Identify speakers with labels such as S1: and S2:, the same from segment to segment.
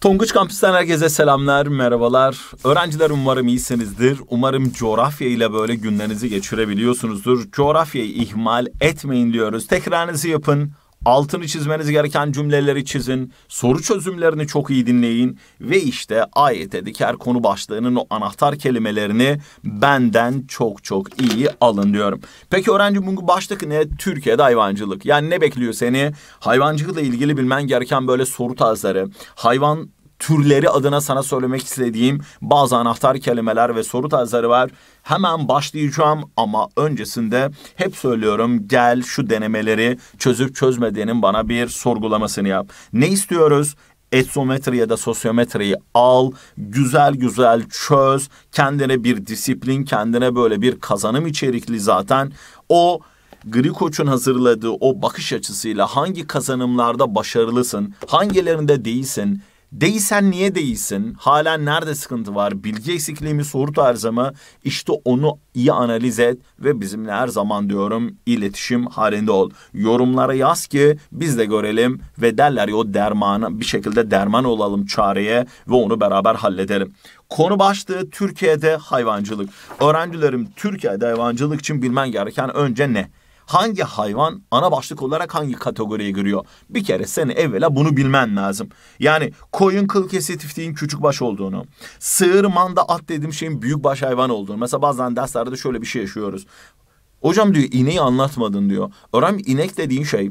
S1: Tonguç Kampüs'ten herkese selamlar, merhabalar. Öğrenciler umarım iyisinizdir. Umarım coğrafya ile böyle günlerinizi geçirebiliyorsunuzdur. Coğrafyayı ihmal etmeyin diyoruz. Tekrarınızı yapın altını çizmeniz gereken cümleleri çizin, soru çözümlerini çok iyi dinleyin ve işte ayetedeki her konu başlığının o anahtar kelimelerini benden çok çok iyi alın diyorum. Peki öğrenci bunu başlık ne? Türkiye'de hayvancılık. Yani ne bekliyor seni? Hayvancılıkla ilgili bilmen gereken böyle soru tarzları, hayvan türleri adına sana söylemek istediğim bazı anahtar kelimeler ve soru tarzları var. Hemen başlayacağım ama öncesinde hep söylüyorum gel şu denemeleri çözüp çözmediğinin bana bir sorgulamasını yap. Ne istiyoruz? etsometri ya da sosyometriyi al, güzel güzel çöz, kendine bir disiplin, kendine böyle bir kazanım içerikli zaten o Gri Koç'un hazırladığı o bakış açısıyla hangi kazanımlarda başarılısın, hangilerinde değilsin, Değilsen niye değilsin? Halen nerede sıkıntı var? Bilgi eksikliği mi, soru tarzı mı? İşte onu iyi analiz et ve bizimle her zaman diyorum iletişim halinde ol. Yorumlara yaz ki biz de görelim ve derler ya o dermanı bir şekilde derman olalım çareye ve onu beraber halledelim. Konu başlığı Türkiye'de hayvancılık. Öğrencilerim Türkiye'de hayvancılık için bilmen gereken önce ne? hangi hayvan ana başlık olarak hangi kategoriye giriyor? Bir kere sen evvela bunu bilmen lazım. Yani koyun kıl kesifliğin küçük baş olduğunu, sığır manda at dediğim şeyin büyük baş hayvan olduğunu. Mesela bazen derslerde şöyle bir şey yaşıyoruz. Hocam diyor ineği anlatmadın diyor. Öğren inek dediğin şey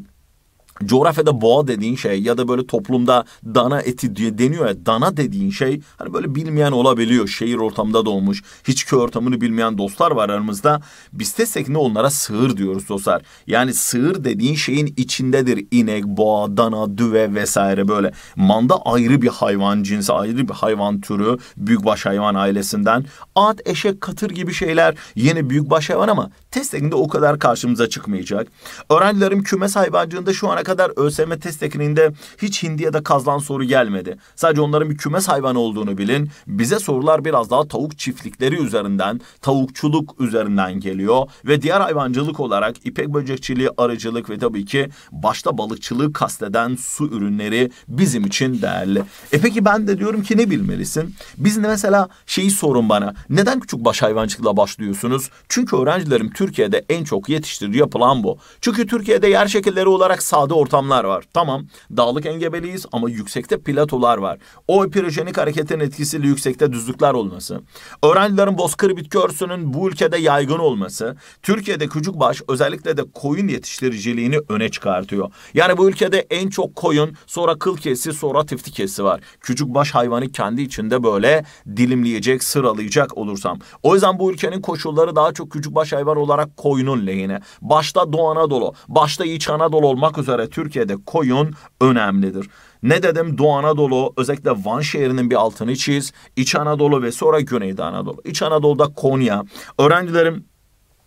S1: coğrafyada boğa dediğin şey ya da böyle toplumda dana eti diye deniyor ya dana dediğin şey hani böyle bilmeyen olabiliyor. Şehir ortamda doğmuş hiç köy ortamını bilmeyen dostlar var aramızda. Biz tekne onlara sığır diyoruz dostlar. Yani sığır dediğin şeyin içindedir inek, boğa, dana, düve vesaire böyle. Manda ayrı bir hayvan cinsi ayrı bir hayvan türü büyükbaş hayvan ailesinden. At, eşek, katır gibi şeyler yeni büyükbaş hayvan ama testekinde o kadar karşımıza çıkmayacak. Öğrencilerim kümes hayvancığında şu ana kadar kadar ÖSYM test tekniğinde hiç hindi ya da kazlan soru gelmedi. Sadece onların bir kümes hayvanı olduğunu bilin. Bize sorular biraz daha tavuk çiftlikleri üzerinden, tavukçuluk üzerinden geliyor. Ve diğer hayvancılık olarak ipek böcekçiliği, arıcılık ve tabii ki başta balıkçılığı kasteden su ürünleri bizim için değerli. E peki ben de diyorum ki ne bilmelisin? Biz mesela şeyi sorun bana. Neden küçük baş hayvancılıkla başlıyorsunuz? Çünkü öğrencilerim Türkiye'de en çok yetiştirici yapılan bu. Çünkü Türkiye'de yer şekilleri olarak sade ortamlar var. Tamam dağlık engebeliyiz ama yüksekte platolar var. O pirojenik hareketin etkisiyle yüksekte düzlükler olması. Öğrencilerin bozkır bitki örsünün bu ülkede yaygın olması. Türkiye'de küçük baş özellikle de koyun yetiştiriciliğini öne çıkartıyor. Yani bu ülkede en çok koyun sonra kıl kesi sonra tifti kesi var. küçük baş hayvanı kendi içinde böyle dilimleyecek sıralayacak olursam. O yüzden bu ülkenin koşulları daha çok küçük baş hayvan olarak koyunun lehine. Başta Doğu Anadolu, başta İç Anadolu olmak üzere itibaren Türkiye'de koyun önemlidir. Ne dedim Doğu Anadolu özellikle Van şehrinin bir altını çiz. İç Anadolu ve sonra Güneydoğu Anadolu. İç Anadolu'da Konya. Öğrencilerim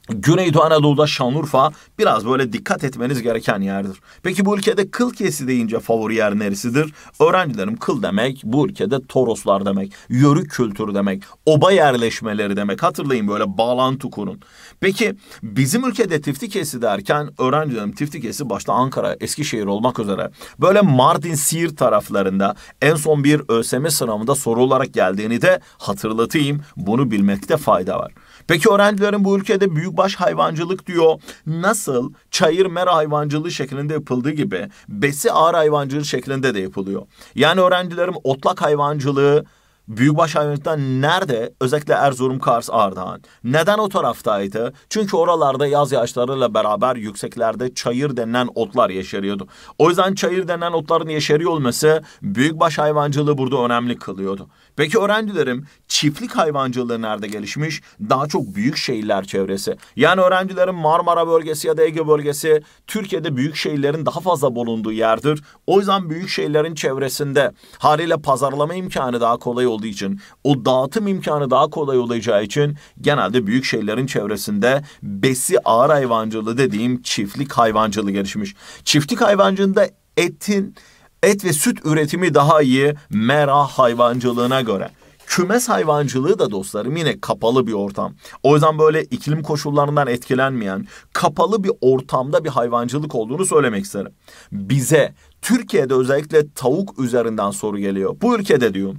S1: Güneydoğu Anadolu'da Şanlıurfa biraz böyle dikkat etmeniz gereken yerdir. Peki bu ülkede kıl kesi deyince favori yer neresidir? Öğrencilerim kıl demek bu ülkede toroslar demek, yörük kültürü demek, oba yerleşmeleri demek. Hatırlayın böyle bağlantı kurun. Peki bizim ülkede tiftikesi derken öğrencilerim tiftikesi başta Ankara, Eskişehir olmak üzere böyle Mardin, Siirt taraflarında en son bir ÖSM sınavında soru olarak geldiğini de hatırlatayım. Bunu bilmekte fayda var. Peki öğrencilerin bu ülkede büyükbaş hayvancılık diyor. Nasıl çayır mer hayvancılığı şeklinde yapıldığı gibi besi ağır hayvancılığı şeklinde de yapılıyor. Yani öğrencilerim otlak hayvancılığı büyükbaş hayvancılıkta nerede? Özellikle Erzurum, Kars, Ardahan. Neden o taraftaydı? Çünkü oralarda yaz yağışlarıyla beraber yükseklerde çayır denen otlar yeşeriyordu. O yüzden çayır denen otların yeşeriyor olması büyükbaş hayvancılığı burada önemli kılıyordu. Peki öğrencilerim çiftlik hayvancılığı nerede gelişmiş? Daha çok büyük şehirler çevresi. Yani öğrencilerin Marmara bölgesi ya da Ege bölgesi Türkiye'de büyük şehirlerin daha fazla bulunduğu yerdir. O yüzden büyük şehirlerin çevresinde haliyle pazarlama imkanı daha kolay oluyor olduğu için o dağıtım imkanı daha kolay olacağı için genelde büyük şehirlerin çevresinde besi ağır hayvancılığı dediğim çiftlik hayvancılığı gelişmiş. Çiftlik hayvancılığında etin et ve süt üretimi daha iyi mera hayvancılığına göre. Kümes hayvancılığı da dostlarım yine kapalı bir ortam. O yüzden böyle iklim koşullarından etkilenmeyen kapalı bir ortamda bir hayvancılık olduğunu söylemek isterim. Bize Türkiye'de özellikle tavuk üzerinden soru geliyor. Bu ülkede diyor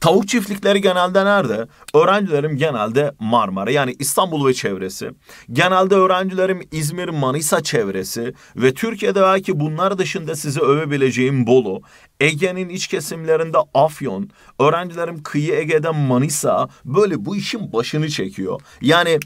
S1: Tavuk çiftlikleri genelde nerede? Öğrencilerim genelde Marmara yani İstanbul ve çevresi. Genelde öğrencilerim İzmir, Manisa çevresi ve Türkiye'de belki bunlar dışında sizi övebileceğim Bolu, Ege'nin iç kesimlerinde Afyon, öğrencilerim kıyı Ege'de Manisa böyle bu işin başını çekiyor. Yani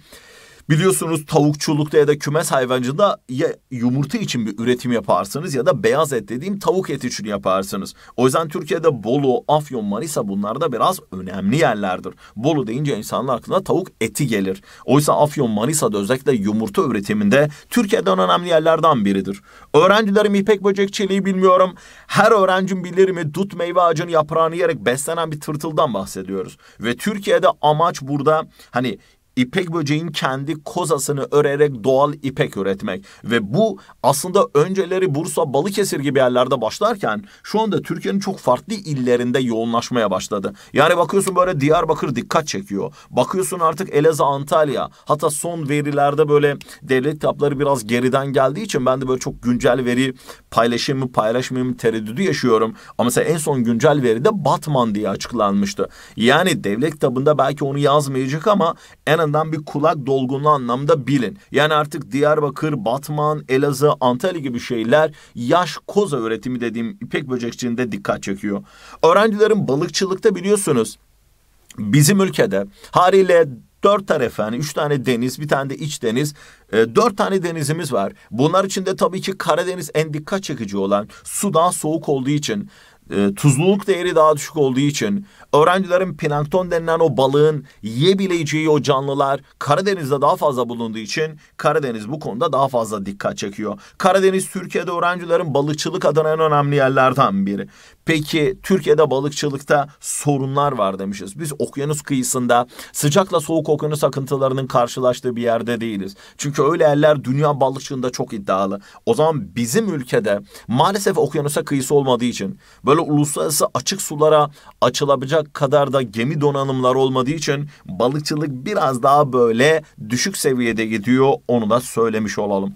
S1: Biliyorsunuz tavukçulukta ya da kümes hayvancılıkta ya yumurta için bir üretim yaparsınız ya da beyaz et dediğim tavuk eti için yaparsınız. O yüzden Türkiye'de Bolu, Afyon, Manisa bunlar da biraz önemli yerlerdir. Bolu deyince insanın aklına tavuk eti gelir. Oysa Afyon, Manisa'da özellikle yumurta üretiminde Türkiye'den önemli yerlerden biridir. Öğrencilerim ipek böcek çeliği bilmiyorum. Her öğrencim bilir mi dut meyve ağacının yaprağını yiyerek beslenen bir tırtıldan bahsediyoruz. Ve Türkiye'de amaç burada hani İpek böceğin kendi kozasını örerek doğal ipek üretmek. Ve bu aslında önceleri Bursa, Balıkesir gibi yerlerde başlarken şu anda Türkiye'nin çok farklı illerinde yoğunlaşmaya başladı. Yani bakıyorsun böyle Diyarbakır dikkat çekiyor. Bakıyorsun artık Elazığ, Antalya. Hatta son verilerde böyle devlet kitapları biraz geriden geldiği için ben de böyle çok güncel veri paylaşayım mı paylaşmayayım mı tereddüdü yaşıyorum. Ama mesela en son güncel veride Batman diye açıklanmıştı. Yani devlet kitabında belki onu yazmayacak ama en yandan bir kulak dolgunluğu anlamda bilin. Yani artık Diyarbakır, Batman, Elazığ, Antalya gibi şeyler yaş koza üretimi dediğim ipek böcekçiliğinde dikkat çekiyor. Öğrencilerin balıkçılıkta biliyorsunuz bizim ülkede haliyle dört taraf yani üç tane deniz bir tane de iç deniz e, dört tane denizimiz var. Bunlar içinde tabii ki Karadeniz en dikkat çekici olan sudan soğuk olduğu için e, tuzluluk değeri daha düşük olduğu için öğrencilerin plankton denilen o balığın yiyebileceği o canlılar Karadeniz'de daha fazla bulunduğu için Karadeniz bu konuda daha fazla dikkat çekiyor. Karadeniz Türkiye'de öğrencilerin balıkçılık adına en önemli yerlerden biri. Peki Türkiye'de balıkçılıkta sorunlar var demişiz. Biz okyanus kıyısında sıcakla soğuk okyanus akıntılarının karşılaştığı bir yerde değiliz. Çünkü öyle yerler dünya balıkçılığında çok iddialı. O zaman bizim ülkede maalesef okyanusa kıyısı olmadığı için böyle uluslararası açık sulara açılabilecek kadar da gemi donanımları olmadığı için balıkçılık biraz daha böyle düşük seviyede gidiyor. Onu da söylemiş olalım.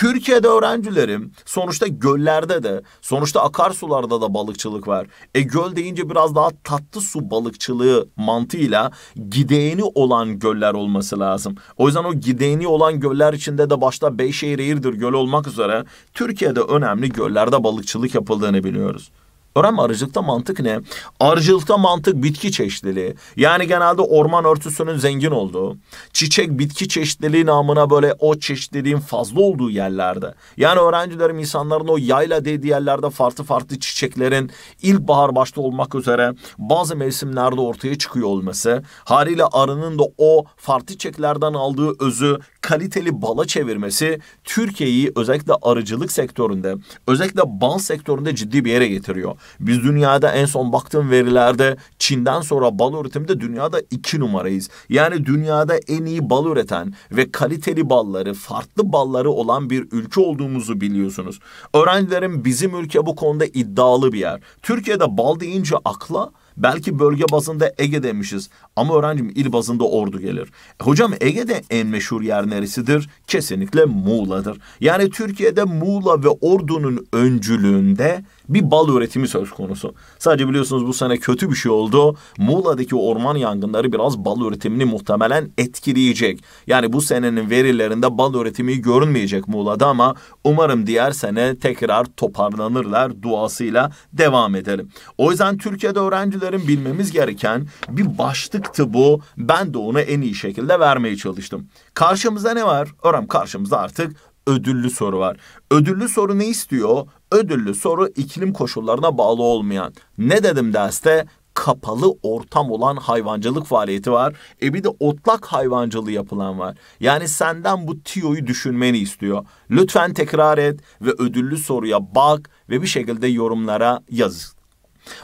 S1: Türkiye'de öğrencilerim sonuçta göllerde de sonuçta akarsularda da balıkçılık var. E göl deyince biraz daha tatlı su balıkçılığı mantığıyla gideğini olan göller olması lazım. O yüzden o gideğini olan göller içinde de başta Beyşehir Eğirdir göl olmak üzere Türkiye'de önemli göllerde balıkçılık yapıldığını biliyoruz. Öğrenme arıcılıkta mantık ne? Arıcılıkta mantık bitki çeşitliliği. Yani genelde orman örtüsünün zengin olduğu, çiçek bitki çeşitliliği namına böyle o çeşitliliğin fazla olduğu yerlerde. Yani öğrencilerim insanların o yayla dediği yerlerde farklı farklı çiçeklerin ilkbahar başta olmak üzere bazı mevsimlerde ortaya çıkıyor olması. Haliyle arının da o farklı çiçeklerden aldığı özü kaliteli bala çevirmesi Türkiye'yi özellikle arıcılık sektöründe, özellikle bal sektöründe ciddi bir yere getiriyor. Biz dünyada en son baktığım verilerde Çin'den sonra bal üretiminde dünyada iki numarayız. Yani dünyada en iyi bal üreten ve kaliteli balları, farklı balları olan bir ülke olduğumuzu biliyorsunuz. Öğrencilerim bizim ülke bu konuda iddialı bir yer. Türkiye'de bal deyince akla Belki bölge bazında Ege demişiz ama öğrencim il bazında Ordu gelir. Hocam Ege'de en meşhur yer neresidir? Kesinlikle Muğla'dır. Yani Türkiye'de Muğla ve Ordu'nun öncülüğünde bir bal üretimi söz konusu. Sadece biliyorsunuz bu sene kötü bir şey oldu. Muğla'daki orman yangınları biraz bal üretimini muhtemelen etkileyecek. Yani bu senenin verilerinde bal üretimi görünmeyecek Muğla'da ama umarım diğer sene tekrar toparlanırlar duasıyla devam edelim. O yüzden Türkiye'de öğrencilerin bilmemiz gereken bir başlıktı bu. Ben de onu en iyi şekilde vermeye çalıştım. Karşımıza ne var? Öğren karşımıza artık ödüllü soru var. Ödüllü soru ne istiyor? Ödüllü soru iklim koşullarına bağlı olmayan. Ne dedim derste? kapalı ortam olan hayvancılık faaliyeti var. E bir de otlak hayvancılığı yapılan var. Yani senden bu tiyoyu düşünmeni istiyor. Lütfen tekrar et ve ödüllü soruya bak ve bir şekilde yorumlara yaz.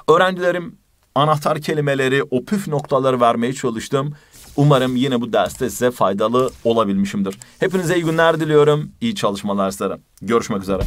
S1: Öğrencilerim anahtar kelimeleri, o püf noktaları vermeye çalıştım. Umarım yine bu derste size faydalı olabilmişimdir. Hepinize iyi günler diliyorum. İyi çalışmalar sizlere. Görüşmek üzere.